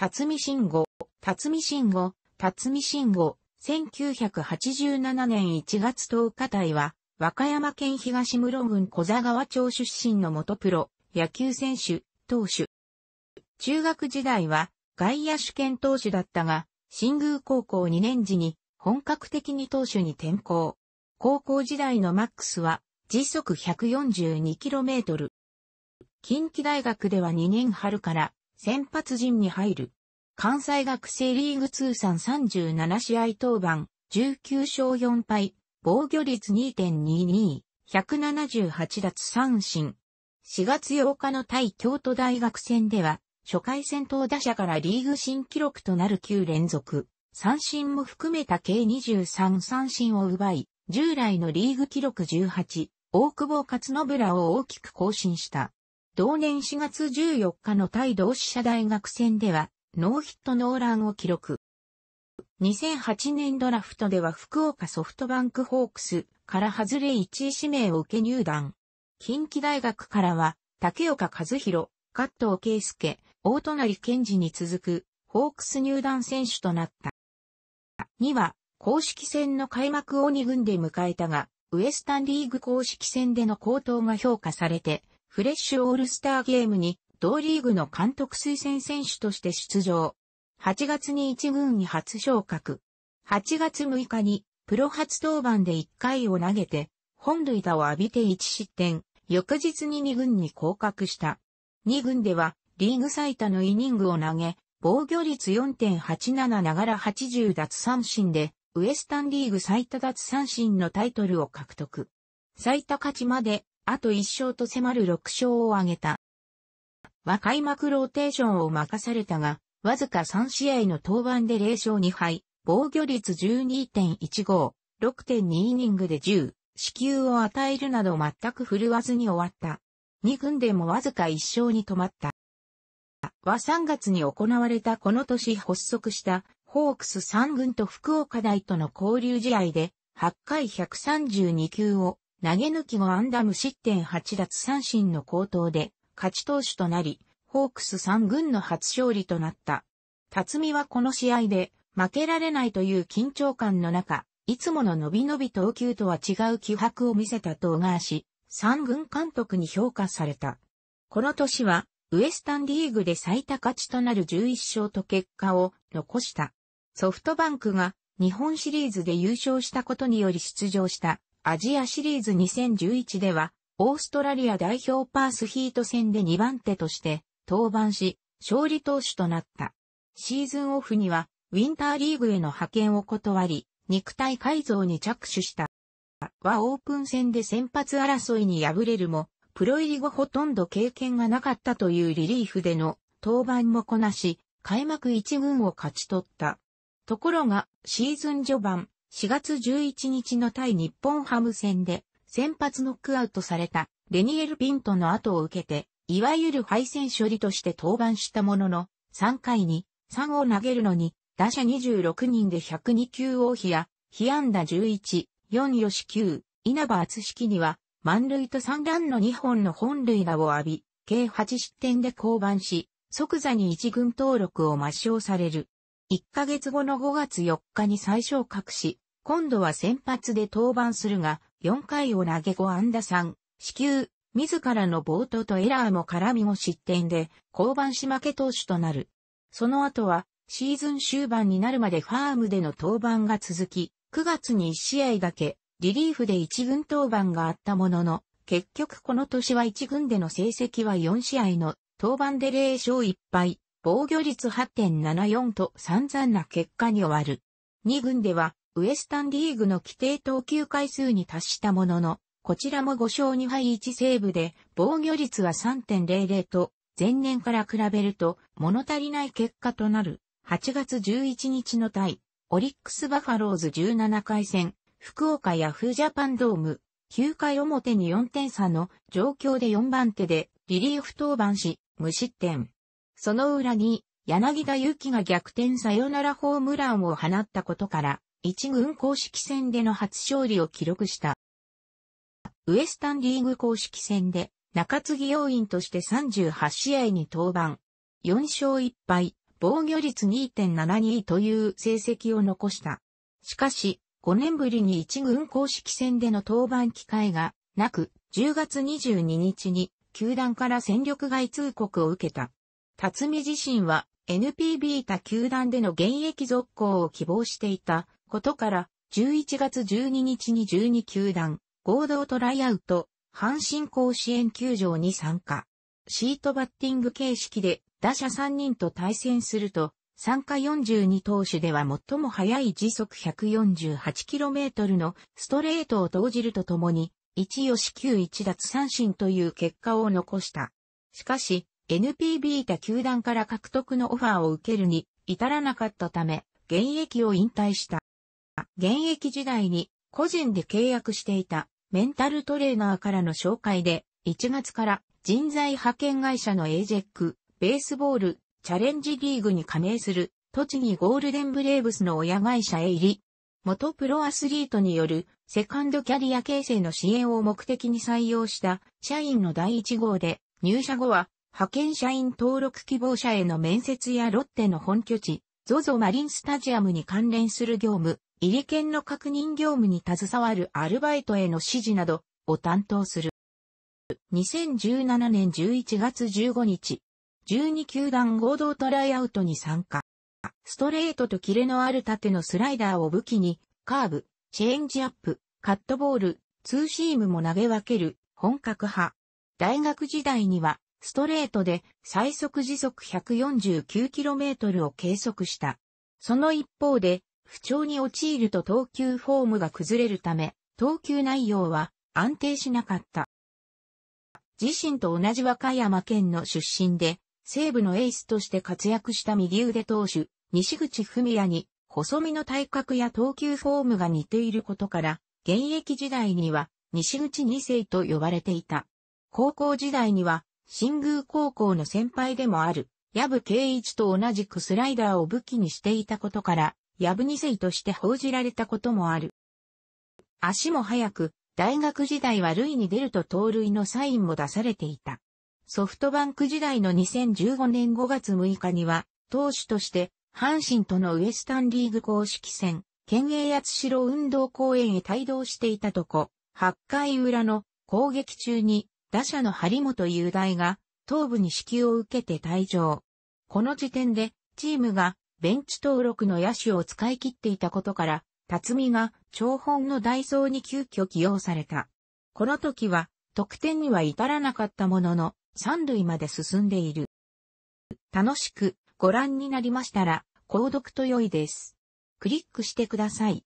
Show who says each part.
Speaker 1: 辰巳慎吾、辰巳慎吾、辰巳慎吾、1987年1月10日隊は、和歌山県東室郡小座川町出身の元プロ、野球選手、投手。中学時代は、外野手兼投手だったが、新宮高校2年時に、本格的に投手に転向。高校時代のマックスは、時速 142km。近畿大学では2年春から、先発陣に入る。関西学生リーグ通算37試合登板、19勝4敗、防御率2.22、178奪三振。4月8日の対京都大学戦では、初回戦闘打者からリーグ新記録となる9連続、三振も含めた計23三振を奪い、従来のリーグ記録18、大久保勝信らを大きく更新した。同年4月14日の対同志社大学戦では、ノーヒットノーランを記録。2008年ドラフトでは福岡ソフトバンクホークスから外れ1位指名を受け入団。近畿大学からは、竹岡和弘、加藤圭介、大隣健二に続く、ホークス入団選手となった。2は、公式戦の開幕を2軍で迎えたが、ウエスタンリーグ公式戦での高騰が評価されて、フレッシュオールスターゲームに同リーグの監督推薦選手として出場。8月に1軍に初昇格。8月6日にプロ初登板で1回を投げて、本塁打を浴びて1失点、翌日に2軍に降格した。2軍ではリーグ最多のイニングを投げ、防御率4.87ながら80奪三振で、ウエスタンリーグ最多奪三振のタイトルを獲得。最多勝ちまであと1勝と迫る6勝を挙げた。は開幕ローテーションを任されたが、わずか3試合の登板で0勝2敗、防御率12.15、6.2イニングで10、支給を与えるなど全く振るわずに終わった。2軍でもわずか1勝に止まった。は3月に行われたこの年発足したホークス3軍と福岡大との交流試合で8回132球を投げ抜き後アンダム失点8奪三振の高騰で、勝ち投手となり、ホークス3軍の初勝利となった。辰巳はこの試合で、負けられないという緊張感の中、いつもの伸び伸び投球とは違う気迫を見せた東川氏、三軍監督に評価された。この年は、ウエスタンリーグで最多勝ちとなる11勝と結果を残した。ソフトバンクが日本シリーズで優勝したことにより出場したアジアシリーズ2011では、オーストラリア代表パースヒート戦で2番手として登板し、勝利投手となった。シーズンオフには、ウィンターリーグへの派遣を断り、肉体改造に着手した。はオープン戦で先発争いに敗れるも、プロ入り後ほとんど経験がなかったというリリーフでの登板もこなし、開幕1軍を勝ち取った。ところが、シーズン序盤、4月11日の対日本ハム戦で先発ノックアウトされたデニエル・ピントの後を受けて、いわゆる敗戦処理として登板したものの、3回に3を投げるのに、打者26人で102球を飛や、被安打11、4吉9、稲葉厚式には、満塁と3ランの2本の本塁打を浴び、計8失点で降板し、即座に一軍登録を抹消される。1ヶ月後の5月4日に最小隠し、今度は先発で登板するが、4回を投げ5安打3、死球、自らの冒頭とエラーも絡みも失点で、降板し負け投手となる。その後は、シーズン終盤になるまでファームでの登板が続き、9月に1試合だけ、リリーフで1軍登板があったものの、結局この年は1軍での成績は4試合の登板で0勝1敗、防御率8.74と散々な結果に終わる。2軍では、ウエスタンリーグの規定投球回数に達したものの、こちらも5勝2敗1セーブで、防御率は3.00と、前年から比べると物足りない結果となる。8月11日の対、オリックスバファローズ17回戦、福岡ヤフージャパンドーム、9回表に4点差の状況で4番手でリリーフ登板し、無失点。その裏に、柳田祐希が逆転サヨナラホームランを放ったことから、一軍公式戦での初勝利を記録した。ウエスタンリーグ公式戦で、中継ぎ要員として38試合に登板。4勝1敗、防御率2.72という成績を残した。しかし、5年ぶりに一軍公式戦での登板機会がなく、10月22日に球団から戦力外通告を受けた。辰巳自身は NPB 他球団での現役続行を希望していたことから、11月12日に12球団合同トライアウト、阪神甲子園球場に参加。シートバッティング形式で打者3人と対戦すると、参加42投手では最も速い時速 148km のストレートを投じるとともに、1吉9 1奪三振という結果を残した。しかし、NPB 他球団から獲得のオファーを受けるに至らなかったため、現役を引退した。現役時代に個人で契約していたメンタルトレーナーからの紹介で、1月から人材派遣会社のエージェック、ベースボール、チャレンジリーグに加盟する、栃木ゴールデンブレーブスの親会社へ入り、元プロアスリートによるセカンドキャリア形成の支援を目的に採用した社員の第1号で、入社後は派遣社員登録希望者への面接やロッテの本拠地、ZOZO マリンスタジアムに関連する業務、入り券の確認業務に携わるアルバイトへの指示などを担当する。2017年11月15日、12球団合同トライアウトに参加。ストレートとキレのある縦のスライダーを武器に、カーブ、チェンジアップ、カットボール、ツーシームも投げ分ける本格派。大学時代にはストレートで最速時速 149km を計測した。その一方で、不調に陥ると投球フォームが崩れるため、投球内容は安定しなかった。自身と同じ和歌山県の出身で、西部のエースとして活躍した右腕投手、西口文也に、細身の体格や投球フォームが似ていることから、現役時代には西口二世と呼ばれていた。高校時代には新宮高校の先輩でもある、矢部圭一と同じくスライダーを武器にしていたことから、矢部二世として報じられたこともある。足も速く、大学時代は塁に出ると盗塁のサインも出されていた。ソフトバンク時代の2015年5月6日には、投手として、阪神とのウエスタンリーグ公式戦、県営八代運動公園へ帯同していたとこ、8回裏の攻撃中に打者の張本雄大が頭部に支給を受けて退場。この時点でチームがベンチ登録の野手を使い切っていたことから、辰巳が長本のソーに急遽起用された。この時は得点には至らなかったものの、三塁まで進んでいる。楽しくご覧になりましたら、購読と良いです。クリックしてください。